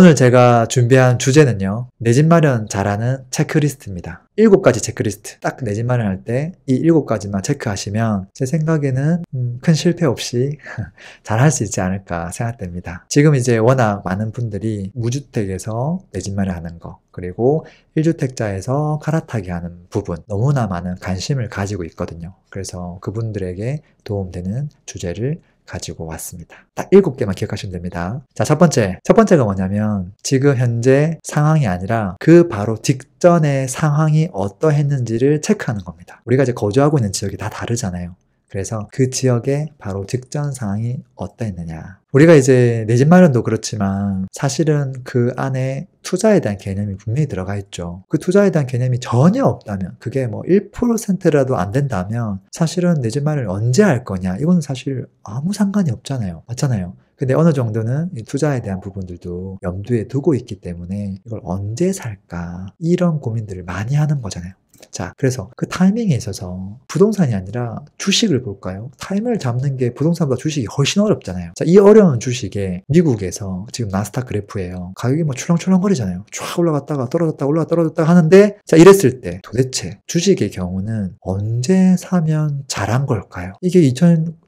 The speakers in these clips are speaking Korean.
오늘 제가 준비한 주제는요. 내 집 마련 잘하는 체크리스트입니다. 7 가지 체크리스트. 딱 내 집 마련할 때 이7 가지만 체크하시면 제 생각에는 음, 큰 실패 없이 잘 할 수 있지 않을까 생각됩니다. 지금 이제 워낙 많은 분들이 무주택에서 내 집 마련하는 거 그리고 1주택자에서 갈아타기 하는 부분 너무나 많은 관심을 가지고 있거든요. 그래서 그분들에게 도움되는 주제를 가지고 왔습니다. 딱 7개만 기억하시면 됩니다. 자, 첫 번째. 첫 번째가 뭐냐면 지금 현재 상황이 아니라 그 바로 직전의 상황이 어떠했는지를 체크하는 겁니다. 우리가 이제 거주하고 있는 지역이 다 다르잖아요. 그래서 그 지역에 바로 직전 상황이 어떠했느냐. 우리가 이제 내 집 마련도 그렇지만 사실은 그 안에 투자에 대한 개념이 분명히 들어가 있죠. 그 투자에 대한 개념이 전혀 없다면, 그게 뭐 1%라도 안 된다면 사실은 내 집 마련을 언제 할 거냐. 이건 사실 아무 상관이 없잖아요. 맞잖아요. 근데 어느 정도는 투자에 대한 부분들도 염두에 두고 있기 때문에 이걸 언제 살까 이런 고민들을 많이 하는 거잖아요. 자, 그래서 그 타이밍에 있어서 부동산이 아니라 주식을 볼까요? 타이밍을 잡는 게 부동산보다 주식이 훨씬 어렵잖아요. 자, 이 어려운 주식에 미국에서 지금 나스닥 그래프예요. 가격이 뭐 출렁출렁거리잖아요. 쫙 올라갔다가 떨어졌다 올라 갔다 떨어졌다 하는데 자, 이랬을 때 도대체 주식의 경우는 언제 사면 잘한 걸까요? 이게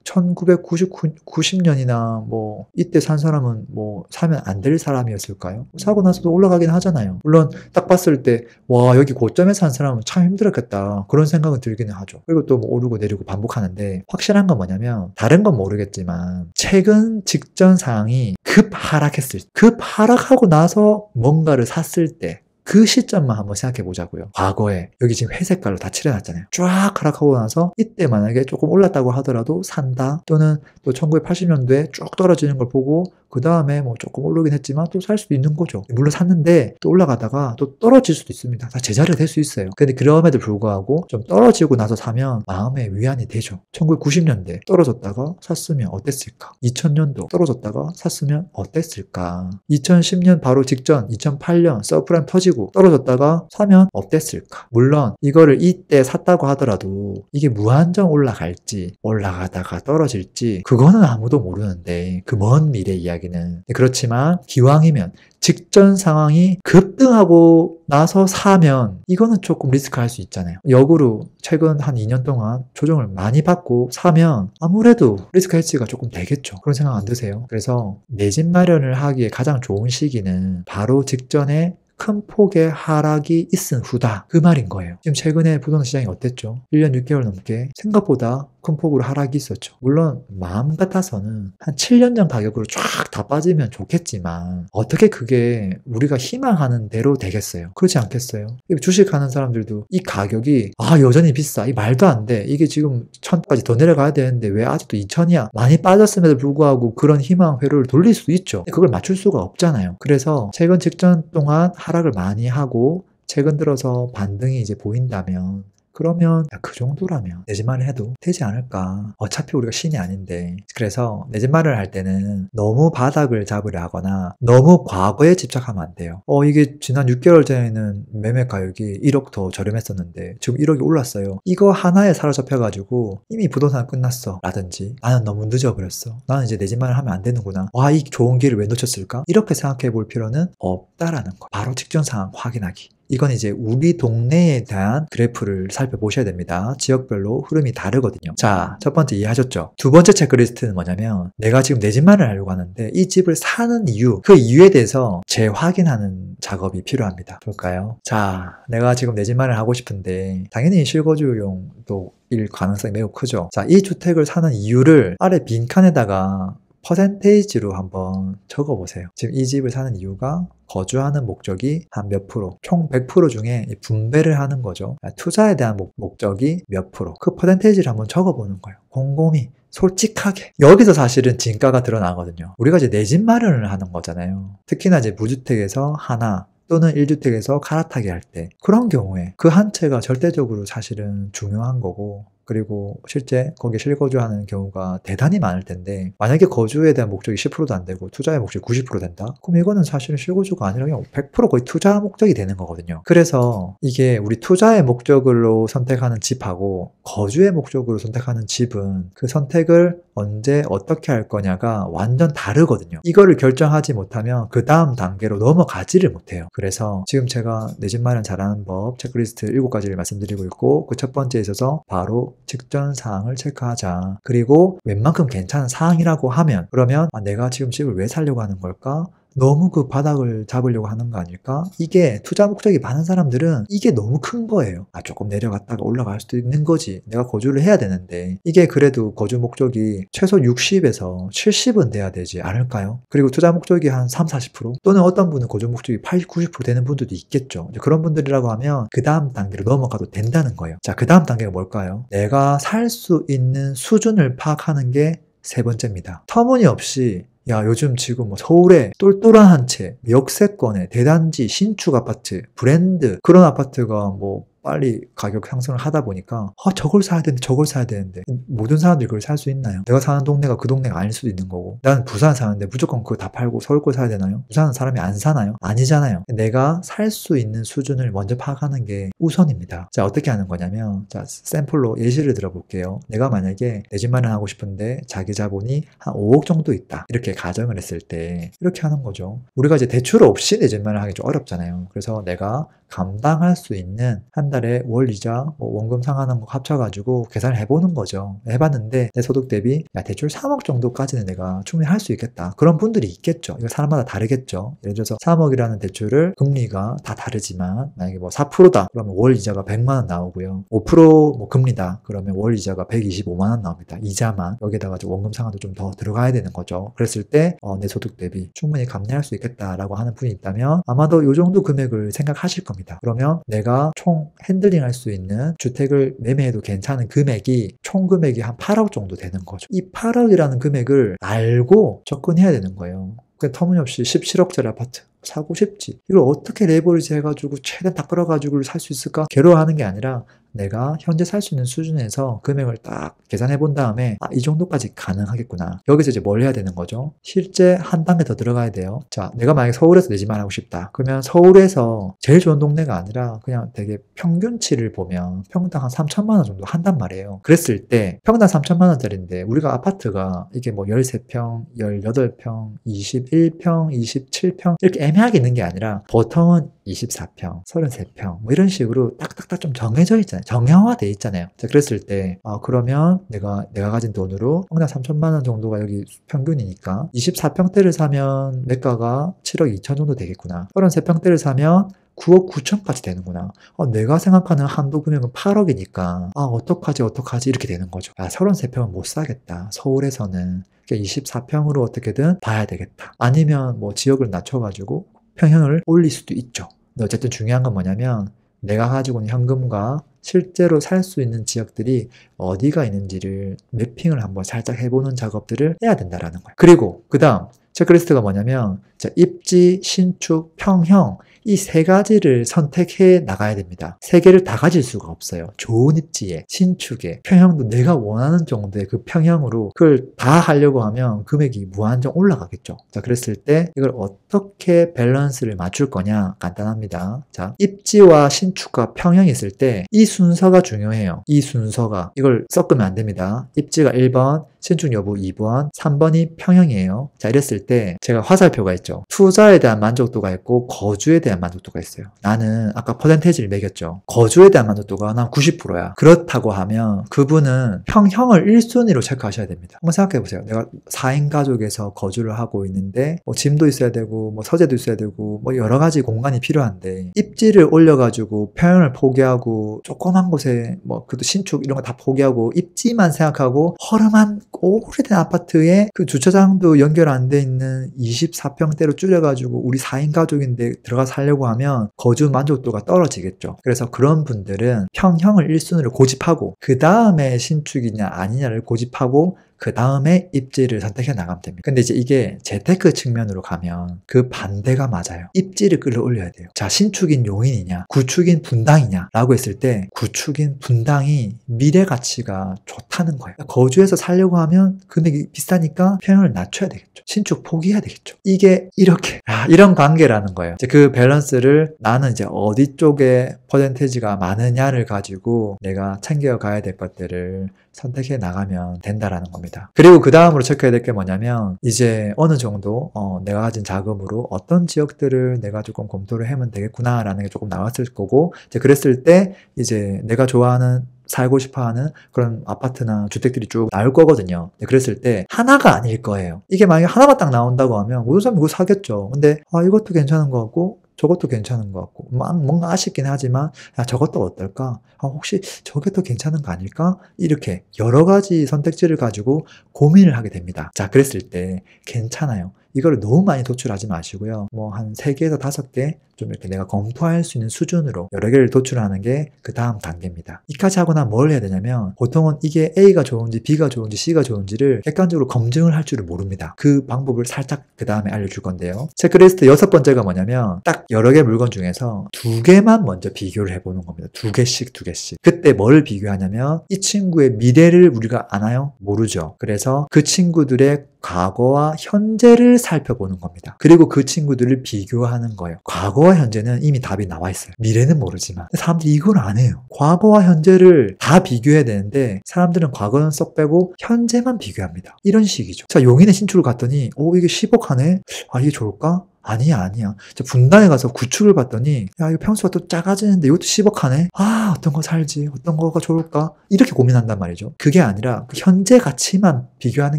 1990년이나 뭐 이때 산 사람은 뭐 사면 안 될 사람이었을까요? 사고 나서도 올라가긴 하잖아요. 물론 딱 봤을 때 와 여기 고점에 산 사람은 참 힘들었겠다 그런 생각은 들기는 하죠. 그리고 또뭐 오르고 내리고 반복하는데 확실한 건 뭐냐면 다른 건 모르겠지만 최근 직전 상황이 급 하락했을 때, 급 하락하고 나서 뭔가를 샀을 때그 시점만 한번 생각해 보자고요. 과거에 여기 지금 회색깔로 다 칠해놨잖아요. 쫙 하락하고 나서 이때 만약에 조금 올랐다고 하더라도 산다 또는 또 1980년대에 쭉 떨어지는 걸 보고 그 다음에 뭐 조금 오르긴 했지만 또 살 수도 있는 거죠. 물론 샀는데 또 올라가다가 또 떨어질 수도 있습니다. 다 제자리 될수 있어요. 근데 그럼에도 불구하고 좀 떨어지고 나서 사면 마음의 위안이 되죠. 1990년대 떨어졌다가 샀으면 어땠을까? 2000년도 떨어졌다가 샀으면 어땠을까? 2010년 바로 직전 2008년 서프라임 터지고 떨어졌다가 사면 어땠을까? 물론 이거를 이때 샀다고 하더라도 이게 무한정 올라갈지 올라가다가 떨어질지 그거는 아무도 모르는데 그 먼 미래 이야기 여기는. 그렇지만 기왕이면 직전 상황이 급등하고 나서 사면 이거는 조금 리스크할 수 있잖아요. 역으로 최근 한 2년 동안 조정을 많이 받고 사면 아무래도 리스크 헬지가 조금 되겠죠. 그런 생각 안 드세요? 그래서 내 집 마련을 하기에 가장 좋은 시기는 바로 직전에 큰 폭의 하락이 있은 후다. 그 말인 거예요. 지금 최근에 부동산 시장이 어땠죠? 1년 6개월 넘게 생각보다 큰 폭으로 하락이 있었죠. 물론 마음 같아서는 한 7년 전 가격으로 쫙 다 빠지면 좋겠지만 어떻게 그게 우리가 희망하는 대로 되겠어요? 그렇지 않겠어요? 주식하는 사람들도 이 가격이 아 여전히 비싸 이 말도 안돼 이게 지금 1000까지 더 내려가야 되는데 왜 아직도 2000이야 많이 빠졌음에도 불구하고 그런 희망 회로를 돌릴 수 있죠. 그걸 맞출 수가 없잖아요. 그래서 최근 직전 동안 하락을 많이 하고 최근 들어서 반등이 이제 보인다면 그러면 그 정도라면 내 집만 해도 되지 않을까 어차피 우리가 신이 아닌데 그래서 내 집만을 할 때는 너무 바닥을 잡으려 하거나 너무 과거에 집착하면 안 돼요 어 이게 지난 6개월 전에는 매매 가격이 1억 더 저렴했었는데 지금 1억이 올랐어요 이거 하나에 사로잡혀가지고 이미 부동산 끝났어 라든지 나는 너무 늦어버렸어 나는 이제 내 집만을 하면 안 되는구나 와 이 좋은 길을 왜 놓쳤을까 이렇게 생각해 볼 필요는 없다라는 거 바로 직전 상황 확인하기 이건 이제 우리 동네에 대한 그래프를 살펴보셔야 됩니다. 지역별로 흐름이 다르거든요. 자, 첫 번째 이해하셨죠? 두 번째 체크리스트는 뭐냐면 내가 지금 내 집만을 알려고 하는데 이 집을 사는 이유, 그 이유에 대해서 재확인하는 작업이 필요합니다. 볼까요? 자, 내가 지금 내 집만을 하고 싶은데 당연히 실거주용도 일 가능성이 매우 크죠. 자, 이 주택을 사는 이유를 아래 빈칸에다가 퍼센테이지로 한번 적어보세요. 지금 이 집을 사는 이유가 거주하는 목적이 한 몇 프로, 총 100% 중에 분배를 하는 거죠. 아, 투자에 대한 목, 적이몇 프로, 그 퍼센테이지를 한번 적어보는 거예요. 곰곰이 솔직하게 여기서 사실은 진가가 드러나거든요. 우리가 이제 내 집 마련을 하는 거잖아요. 특히나 이제 무주택에서 하나, 또는 1주택에서 갈아타게할 때 그런 경우에 그 한 채가 절대적으로 사실은 중요한 거고 그리고 실제 거기에 실거주하는 경우가 대단히 많을 텐데 만약에 거주에 대한 목적이 10%도 안 되고 투자의 목적이 90% 된다? 그럼 이거는 사실은 실거주가 아니라 그냥 100% 거의 투자 목적이 되는 거거든요. 그래서 이게 우리 투자의 목적으로 선택하는 집하고 거주의 목적으로 선택하는 집은 그 선택을 언제 어떻게 할 거냐가 완전 다르거든요. 이거를 결정하지 못하면 그 다음 단계로 넘어가지를 못해요. 그래서 지금 제가 내 집 마련 잘하는 법 체크리스트 7가지를 말씀드리고 있고 그 첫 번째에 있어서 바로 직전 사항을 체크하자. 그리고 웬만큼 괜찮은 사항이라고 하면 그러면 아, 내가 지금 집을 왜 살려고 하는 걸까? 너무 그 바닥을 잡으려고 하는 거 아닐까? 이게 투자 목적이 많은 사람들은 이게 너무 큰 거예요. 아, 조금 내려갔다가 올라갈 수도 있는 거지. 내가 거주를 해야 되는데. 이게 그래도 거주 목적이 최소 60에서 70은 돼야 되지 않을까요? 그리고 투자 목적이 한 3, 40% 또는 어떤 분은 거주 목적이 80, 90% 되는 분들도 있겠죠. 그런 분들이라고 하면 그 다음 단계로 넘어가도 된다는 거예요. 자, 그 다음 단계가 뭘까요? 내가 살 수 있는 수준을 파악하는 게 세 번째입니다. 터무니없이 야 요즘 지금 뭐 서울에 똘똘한 한채역세권에 대단지 신축 아파트 브랜드 그런 아파트가 뭐 빨리 가격 상승을 하다 보니까 아 저걸 사야 되는데 저걸 사야 되는데 모든 사람들이 그걸 살 수 있나요? 내가 사는 동네가 그 동네가 아닐 수도 있는 거고 나는 부산 사는데 무조건 그거 다 팔고 서울 거 사야 되나요? 부산은 사람이 안 사나요? 아니잖아요 내가 살 수 있는 수준을 먼저 파악하는 게 우선입니다 자 어떻게 하는 거냐면 자 샘플로 예시를 들어볼게요 내가 만약에 내집 마련하고 싶은데 자기 자본이 한 5억 정도 있다 이렇게 가정을 했을 때 이렇게 하는 거죠 우리가 이제 대출 없이 내집 마련하기 좀 어렵잖아요 그래서 내가 감당할 수 있는 한 달에 월이자 뭐 원금 상환한 거 합쳐가지고 계산을 해보는 거죠. 해봤는데 내 소득 대비 야 대출 3억 정도까지는 내가 충분히 할 수 있겠다. 그런 분들이 있겠죠. 이거 사람마다 다르겠죠. 예를 들어서 3억이라는 대출을 금리가 다 다르지만 만약에 뭐 4%다 그러면 월 이자가 100만 원 나오고요. 5%뭐 금리다 그러면 월 이자가 125만 원 나옵니다. 이자만 여기다가 에 원금 상환도 좀 더 들어가야 되는 거죠. 그랬을 때내 어 소득 대비 충분히 감내할 수 있겠다라고 하는 분이 있다면 아마도 이 정도 금액을 생각하실 겁니다. 합니다. 그러면 내가 총 핸들링 할 수 있는 주택을 매매해도 괜찮은 금액이 총 금액이 한 8억 정도 되는 거죠. 이 8억이라는 금액을 알고 접근해야 되는 거예요. 그 터무니없이 17억짜리 아파트 사고 싶지. 이걸 어떻게 레버리지 해가지고 최대한 다 끌어가지고 살 수 있을까? 괴로워하는 게 아니라 내가 현재 살 수 있는 수준에서 금액을 딱 계산해 본 다음에 아, 이 정도까지 가능하겠구나. 여기서 이제 뭘 해야 되는 거죠? 실제 한 단계 더 들어가야 돼요. 자, 내가 만약에 서울에서 내 집만 하고 싶다. 그러면 서울에서 제일 좋은 동네가 아니라 그냥 되게 평균치를 보면 평당 한 3천만 원 정도 한단 말이에요. 그랬을 때 평당 3천만 원짜리인데 우리가 아파트가 이게 뭐 13평, 18평, 21평, 27평 이렇게 애매하게 있는 게 아니라 보통은 24평, 33평 뭐 이런 식으로 딱딱딱 좀 정해져 있잖아요. 정형화돼 있잖아요. 자, 그랬을 때 어, 그러면 내가 내가 가진 돈으로 평당 3천만 원 정도가 여기 평균이니까 24평대를 사면 매가가 7억 2천 정도 되겠구나. 33평대를 사면 9억 9천까지 되는구나. 어, 내가 생각하는 한도 금액은 8억이니까, 아, 어떡하지, 어떡하지, 이렇게 되는 거죠. 아, 33평은 못 사겠다. 서울에서는. 그러니까 24평으로 어떻게든 봐야 되겠다. 아니면 뭐 지역을 낮춰가지고 평형을 올릴 수도 있죠. 근데 어쨌든 중요한 건 뭐냐면 내가 가지고 있는 현금과 실제로 살 수 있는 지역들이 어디가 있는지를 맵핑을 한번 살짝 해보는 작업들을 해야 된다라는 거예요. 그리고 그 다음 체크리스트가 뭐냐면 입지, 신축, 평형 이세 가지를 선택해 나가야 됩니다. 세 개를 다 가질 수가 없어요. 좋은 입지에, 신축에, 평형도 내가 원하는 정도의 그 평형으로 그걸 다 하려고 하면 금액이 무한정 올라가겠죠. 자, 그랬을 때 이걸 어떻게 밸런스를 맞출 거냐? 간단합니다. 자, 입지와 신축과 평형이 있을 때 이 순서가 중요해요. 이 순서가. 이걸 섞으면 안 됩니다. 입지가 1번, 신중 여부 2번, 3번이 평형이에요. 자, 이랬을 때 제가 화살표가 있죠. 투자에 대한 만족도가 있고 거주에 대한 만족도가 있어요. 나는 아까 퍼센테이지를 매겼죠. 거주에 대한 만족도가 난 90%야. 그렇다고 하면 그분은 평형을 1순위로 체크하셔야 됩니다. 한번 생각해 보세요. 내가 4인 가족에서 거주를 하고 있는데 뭐 짐도 있어야 되고 뭐 서재도 있어야 되고 뭐 여러 가지 공간이 필요한데 입지를 올려가지고 평형을 포기하고 조그만 곳에 뭐 그도 신축 이런 거 다 포기하고 입지만 생각하고 허름한 오래된 아파트에 그 주차장도 연결 안 돼 있는 24평대로 줄여가지고 우리 4인 가족인데 들어가 살려고 하면 거주 만족도가 떨어지겠죠. 그래서 그런 분들은 평형을 1순위로 고집하고 그 다음에 신축이냐 아니냐를 고집하고 그 다음에 입지를 선택해 나가면 됩니다. 근데 이제 이게 재테크 측면으로 가면 그 반대가 맞아요. 입지를 끌어올려야 돼요. 자, 신축인 용인이냐, 구축인 분당이냐 라고 했을 때 구축인 분당이 미래 가치가 좋다는 거예요. 거주해서 살려고 하면 금액이 비싸니까 편현을 낮춰야 되겠죠. 신축 포기해야 되겠죠. 이게 이렇게 아, 이런 관계라는 거예요. 이제 그 밸런스를 나는 이제 어디 쪽에 퍼센테지가 많으냐를 가지고 내가 챙겨가야 될 것들을 선택해 나가면 된다라는 겁니다. 겁니다. 그리고 그 다음으로 체크해야 될 게 뭐냐면 이제 어느 정도 어, 내가 가진 자금으로 어떤 지역들을 내가 조금 검토를 하면 되겠구나라는 게 조금 나왔을 거고 이제 그랬을 때 이제 내가 좋아하는 살고 싶어 하는 그런 아파트나 주택들이 쭉 나올 거거든요. 그랬을 때 하나가 아닐 거예요. 이게 만약에 하나만 딱 나온다고 하면 모든 사람이 그거 사겠죠. 근데 아, 이것도 괜찮은 거 같고 저것도 괜찮은 것 같고 막 뭔가 아쉽긴 하지만 야 저것도 어떨까? 아, 혹시 저게 더 괜찮은 거 아닐까? 이렇게 여러 가지 선택지를 가지고 고민을 하게 됩니다. 자 그랬을 때 괜찮아요. 이걸 너무 많이 도출하지 마시고요. 뭐 한 3개에서 5개 좀 이렇게 내가 검토할 수 있는 수준으로 여러 개를 도출하는 게 그 다음 단계입니다. 이까지 하고 나면 뭘 해야 되냐면 보통은 이게 A가 좋은지 B가 좋은지 C가 좋은지를 객관적으로 검증을 할 줄을 모릅니다. 그 방법을 살짝 그 다음에 알려줄 건데요. 체크리스트 여섯 번째가 뭐냐면 딱 여러 개 물건 중에서 두 개만 먼저 비교를 해보는 겁니다. 두 개씩 두 개씩. 그때 뭘 비교하냐면 이 친구의 미래를 우리가 아나요? 모르죠. 그래서 그 친구들의 과거와 현재를 살펴보는 겁니다. 그리고 그 친구들을 비교하는 거예요. 과거와 현재는 이미 답이 나와 있어요. 미래는 모르지만 사람들이 이걸 안 해요. 과거와 현재를 다 비교해야 되는데 사람들은 과거는 썩 빼고 현재만 비교합니다. 이런 식이죠. 자 용인의 신축을 갔더니 오 어, 이게 10억 하네? 아 이게 좋을까? 아니야, 아니야. 분당에 가서 구축을 봤더니, 야, 이거 평수가 또 작아지는데 이것도 10억하네? 아, 어떤 거 살지? 어떤 거가 좋을까? 이렇게 고민한단 말이죠. 그게 아니라, 그 현재 가치만 비교하는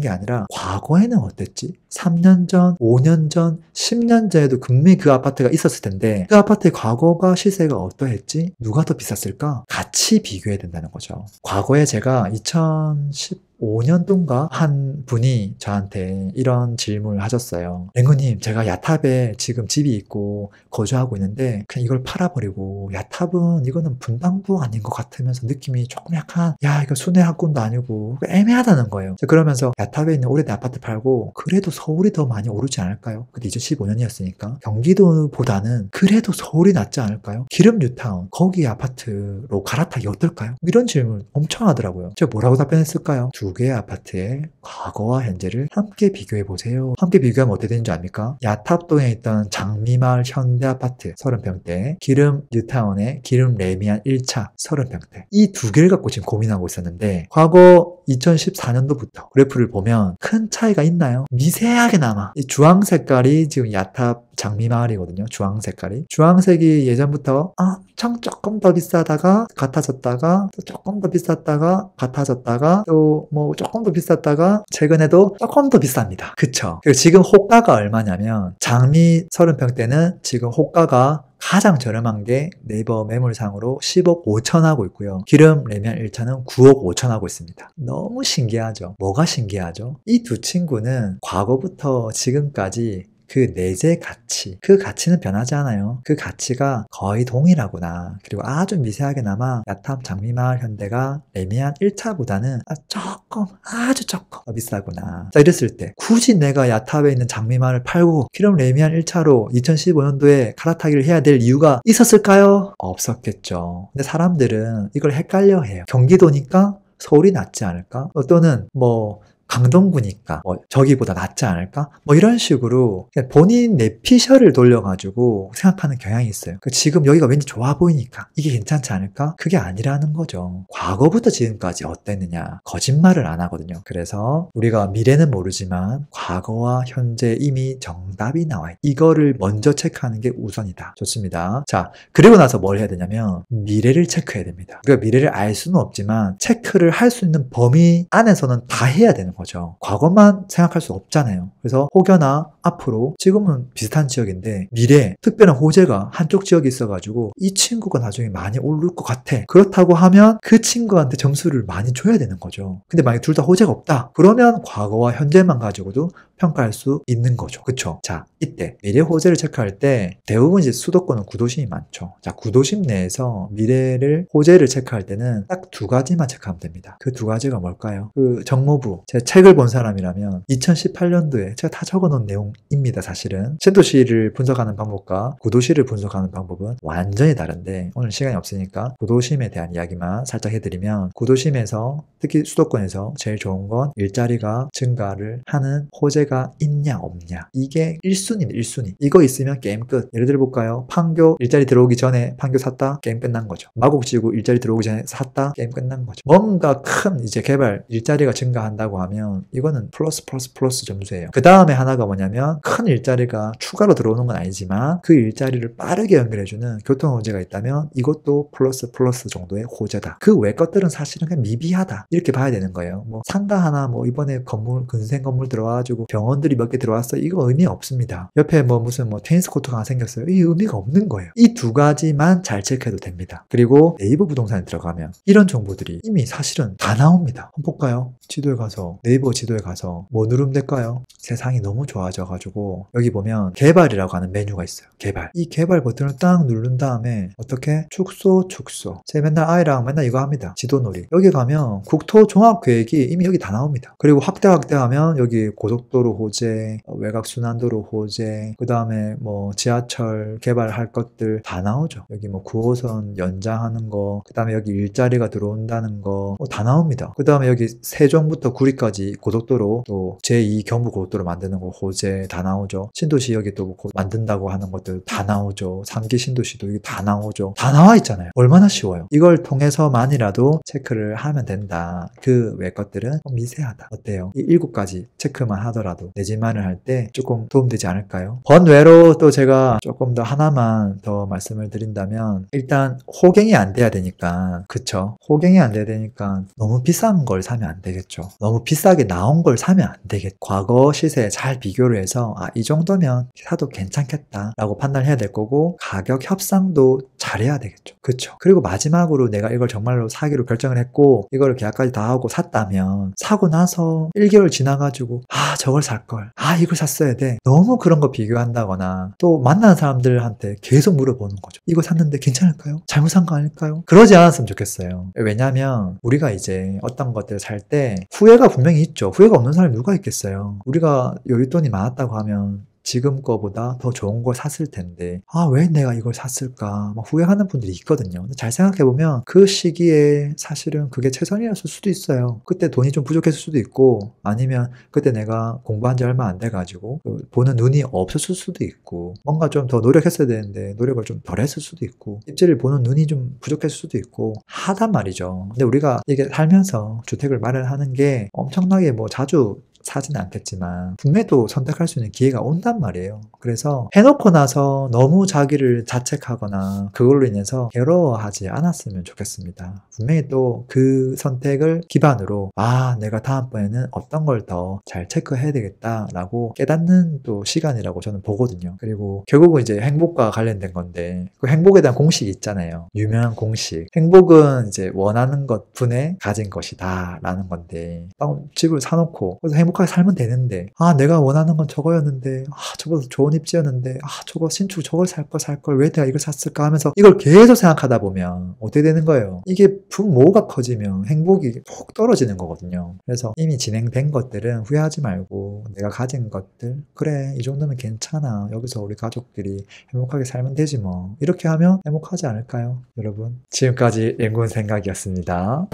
게 아니라, 과거에는 어땠지? 3년 전, 5년 전, 10년 전에도 금리 그 아파트가 있었을 텐데, 그 아파트의 과거가 시세가 어떠했지? 누가 더 비쌌을까? 같이 비교해야 된다는 거죠. 과거에 제가 2010, 5년 동안한 분이 저한테 이런 질문을 하셨어요. 앵거님 제가 야탑에 지금 집이 있고 거주하고 있는데 그냥 이걸 팔아버리고 야탑은 이거는 분당부 아닌 것 같으면서 느낌이 조금 약간 야 이거 순회학군도 아니고 애매하다는 거예요. 그러면서 야탑에 있는 오래된 아파트 팔고 그래도 서울이 더 많이 오르지 않을까요? 그때 2015년이었으니까 경기도보다는 그래도 서울이 낫지 않을까요? 기름 뉴타운 거기 아파트로 갈아타기 어떨까요? 이런 질문 엄청 하더라고요. 제가 뭐라고 답변했을까요? 두두 개의 아파트의 과거와 현재를 함께 비교해 보세요. 함께 비교하면 어떻게 되는지 압니까? 야탑동에 있던 장미마을 현대 아파트 30평대, 기름 뉴타운의 기름 레미안 1차 30평대. 이 두 개를 갖고 지금 고민하고 있었는데 과거 2014년도부터 그래프를 보면 큰 차이가 있나요? 미세하게 남아. 이 주황 색깔이 지금 야탑 장미 마을이거든요. 주황 색깔이. 주황색이 예전부터 엄청 아, 조금 더 비싸다가 같아졌다가 또 조금 더 비쌌다가 같아졌다가 또 뭐 조금 더 비쌌다가 최근에도 조금 더 비쌉니다. 그쵸? 그리고 지금 호가가 얼마냐면 장미 30평대는 지금 호가가 가장 저렴한 게 네이버 매물상으로 10억 5천 하고 있고요. 기름 레면 1차는 9억 5천 하고 있습니다. 너무 신기하죠? 뭐가 신기하죠? 이 두 친구는 과거부터 지금까지 그 내재 가치, 그 가치는 변하지 않아요. 그 가치가 거의 동일하구나. 그리고 아주 미세하게나마 야탑 장미마을 현대가 레미안 1차보다는 아, 조금, 아주 조금 더 비싸구나. 자, 이랬을 때 굳이 내가 야탑에 있는 장미마을 팔고 그럼 레미안 1차로 2015년도에 갈아타기를 해야 될 이유가 있었을까요? 없었겠죠. 근데 사람들은 이걸 헷갈려 해요. 경기도니까 서울이 낫지 않을까? 또는 뭐 강동구니까 뭐 저기보다 낫지 않을까? 뭐 이런 식으로 본인 내 피셜을 돌려가지고 생각하는 경향이 있어요. 그러니까 지금 여기가 왠지 좋아 보이니까 이게 괜찮지 않을까? 그게 아니라는 거죠. 과거부터 지금까지 어땠느냐? 거짓말을 안 하거든요. 그래서 우리가 미래는 모르지만 과거와 현재 이미 정답이 나와 있. 이거를 먼저 체크하는 게 우선이다. 좋습니다. 자, 그리고 나서 뭘 해야 되냐면 미래를 체크해야 됩니다. 우 미래를 알 수는 없지만 체크를 할 수 있는 범위 안에서는 다 해야 되는 거죠. 과거만 생각할 수 없잖아요. 그래서 혹여나 앞으로 지금은 비슷한 지역인데 미래 특별한 호재가 한쪽 지역에 있어가지고 이 친구가 나중에 많이 오를 것 같아. 그렇다고 하면 그 친구한테 점수를 많이 줘야 되는 거죠. 근데 만약 둘 다 호재가 없다. 그러면 과거와 현재만 가지고도 평가할 수 있는 거죠. 그쵸? 자, 이때 미래 호재를 체크할 때 대부분 이제 수도권은 구도심이 많죠. 자, 구도심 내에서 미래를 호재를 체크할 때는 딱 두 가지만 체크하면 됩니다. 그 두 가지가 뭘까요? 그 정모부, 제가 책을 본 사람이라면 2018년도에 제가 다 적어놓은 내용 입니다 사실은 신도시를 분석하는 방법과 구도시를 분석하는 방법은 완전히 다른데 오늘 시간이 없으니까 구도심에 대한 이야기만 살짝 해드리면 구도심에서 특히 수도권에서 제일 좋은 건 일자리가 증가를 하는 호재가 있냐 없냐 이게 1순위 1순위 이거 있으면 게임 끝 예를 들어 볼까요 판교 일자리 들어오기 전에 판교 샀다 게임 끝난 거죠 마곡지구 일자리 들어오기 전에 샀다 게임 끝난 거죠 뭔가 큰 이제 개발 일자리가 증가한다고 하면 이거는 플러스 플러스 플러스 점수예요 그 다음에 하나가 뭐냐면 보면 큰 일자리가 추가로 들어오는 건 아니지만 그 일자리를 빠르게 연결해주는 교통 호재가 있다면 이것도 플러스 플러스 정도의 호재다. 그 외 것들은 사실은 그냥 미비하다. 이렇게 봐야 되는 거예요. 뭐 상가 하나 뭐 이번에 건물 근생 건물 들어와가지고 병원들이 몇 개 들어왔어. 이거 의미 없습니다. 옆에 뭐 무슨 뭐 테니스 코트가 생겼어요. 이 의미가 없는 거예요. 이 두 가지만 잘 체크해도 됩니다. 그리고 네이버 부동산에 들어가면 이런 정보들이 이미 사실은 다 나옵니다. 한번 볼까요? 지도에 가서 네이버 지도에 가서 뭐 누르면 될까요? 세상이 너무 좋아져가지고 가지고 여기 보면 개발이라고 하는 메뉴가 있어요. 개발. 이 개발 버튼을 딱 누른 다음에 어떻게 축소 축소. 제가 맨날 아이랑 맨날 이거 합니다. 지도놀이. 여기 가면 국토종합계획이 이미 여기 다 나옵니다. 그리고 확대 확대하면 여기 고속도로 호재, 어, 외곽순환도로 호재, 그 다음에 뭐 지하철 개발할 것들 다 나오죠. 여기 뭐 9호선 연장하는 거, 그 다음에 여기 일자리가 들어온다는 거, 뭐다 어, 나옵니다. 그 다음에 여기 세종부터 구리까지 고속도로 또 제2 경부고속도로 만드는 거 호재, 다 나오죠. 신도시 여기 또 뭐 만든다고 하는 것들 다 나오죠. 3기 신도시도 이게 다 나오죠. 다 나와 있잖아요. 얼마나 쉬워요. 이걸 통해서만이라도 체크를 하면 된다. 그 외 것들은 미세하다. 어때요? 이 일곱 가지 체크만 하더라도 내 집만을 할 때 조금 도움되지 않을까요? 번외로 또 제가 조금 더 하나만 더 말씀을 드린다면 일단 호갱이 안 돼야 되니까 그쵸? 호갱이 안 돼야 되니까 너무 비싼 걸 사면 안 되겠죠. 너무 비싸게 나온 걸 사면 안 되겠죠. 과거 시세에 잘 비교를 해서 대해서 아, 이 정도면 사도 괜찮겠다 라고 판단해야 될 거고 가격 협상도 잘해야 되겠죠. 그쵸. 그리고 마지막으로 내가 이걸 정말로 사기로 결정을 했고 이걸 계약까지 다 하고 샀다면 사고 나서 1개월 지나가지고 아 저걸 살걸 아 이걸 샀어야 돼 너무 그런 거 비교한다거나 또 만나는 사람들한테 계속 물어보는 거죠. 이거 샀는데 괜찮을까요? 잘못 산 거 아닐까요? 그러지 않았으면 좋겠어요. 왜냐하면 우리가 이제 어떤 것들을 살 때 후회가 분명히 있죠. 후회가 없는 사람이 누가 있겠어요. 우리가 여윳 돈이 많았 나왔다고 하면 지금 거보다 더 좋은 걸 샀을 텐데 아 왜 내가 이걸 샀을까 막 후회하는 분들이 있거든요 잘 생각해보면 그 시기에 사실은 그게 최선이었을 수도 있어요 그때 돈이 좀 부족했을 수도 있고 아니면 그때 내가 공부한 지 얼마 안 돼가지고 그 보는 눈이 없었을 수도 있고 뭔가 좀 더 노력했어야 되는데 노력을 좀 덜 했을 수도 있고 입지를 보는 눈이 좀 부족했을 수도 있고 하단 말이죠 근데 우리가 이게 살면서 주택을 마련하는 게 엄청나게 뭐 자주 사진는 않겠지만 분매도 선택할 수 있는 기회가 온단 말이에요. 그래서 해놓고 나서 너무 자기를 자책하거나 그걸로 인해서 괴로워하지 않았으면 좋겠습니다. 분명히 또 그 선택을 기반으로 아 내가 다음번에는 어떤 걸 더 잘 체크해야 되겠다라고 깨닫는 또 시간이라고 저는 보거든요. 그리고 결국은 이제 행복과 관련된 건데 그 행복에 대한 공식이 있잖아요. 유명한 공식. 행복은 이제 원하는 것 분에 가진 것이다라는 건데 집을 사놓고 그래서 행복 행복하게 살면 되는데 아 내가 원하는 건 저거였는데 아 저보다 좋은 입지였는데 아 저거 신축 저걸 살 걸 살 걸왜 내가 이걸 샀을까 하면서 이걸 계속 생각하다 보면 어떻게 되는 거예요 이게 부모가 커지면 행복이 푹 떨어지는 거거든요 그래서 이미 진행된 것들은 후회하지 말고 내가 가진 것들 그래 이 정도면 괜찮아 여기서 우리 가족들이 행복하게 살면 되지 뭐 이렇게 하면 행복하지 않을까요 여러분 지금까지 랭군 생각이었습니다